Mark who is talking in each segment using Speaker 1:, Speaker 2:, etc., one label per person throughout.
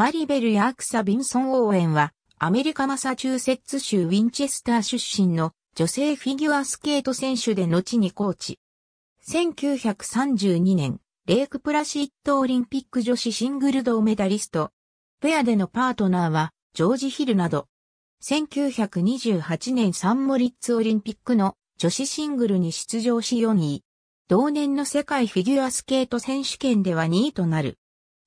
Speaker 1: マリベル・ヤ
Speaker 2: ークサ・ビンソン・オーエンは、アメリカマサチューセッツ州ウィンチェスター出身の女性フィギュアスケート選手で後にコーチ。1932年、レイクプラシット・オリンピック女子シングル銅メダリスト。ペアでのパートナーは、ジョージ・ヒルなど。1928年サンモリッツオリンピックの女子シングルに出場し4位。同年の世界フィギュアスケート選手権では2位となる。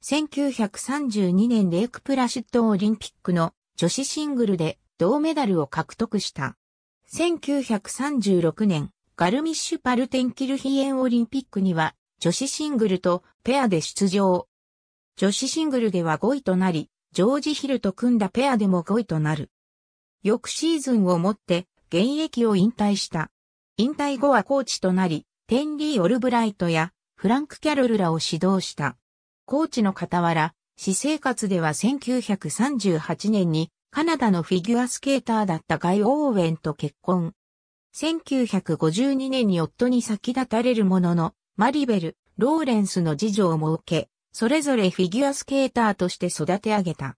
Speaker 2: 1932年レイクプラシットオリンピックの女子シングルで銅メダルを獲得した。1936年、ガルミッシュパルテンキルヒエンオリンピックには女子シングルとペアで出場。女子シングルでは5位となり、ジョージ・ヒルと組んだペアでも5位となる。翌シーズンをもって現役を引退した。引退後はコーチとなり、テンリー・オルブライトやフランク・キャロルらを指導した。コーチの傍ら、私生活では1938年にカナダのフィギュアスケーターだったガイ・オーウェンと結婚。1952年に夫に先立たれるものの、マリベル、ローレンスの次女を設け、それぞれフィギュアスケーターとして育て上げた。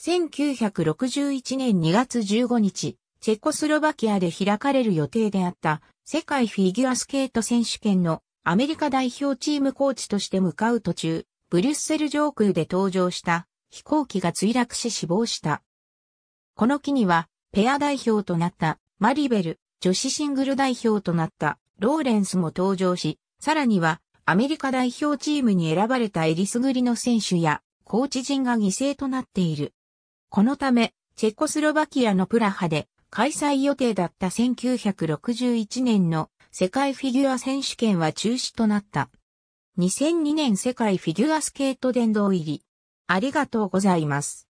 Speaker 2: 1961年2月15日、チェコスロバキアで開かれる予定であった世界フィギュアスケート選手権のアメリカ代表チームコーチとして向かう途中、ブリュッセル上空で登場した飛行機が墜落し死亡した。この機には、ペア代表となったマリベル、女子シングル代表となったローレンスも登場し、さらにはアメリカ代表チームに選ばれたエリスグリの選手やコーチ陣が犠牲となっている。このため、チェコスロバキアのプラハで開催予定だった1961年の世界フィギュア選手権は中止となった。2002年世界フィギュアスケート殿堂入り。ありがとうございます。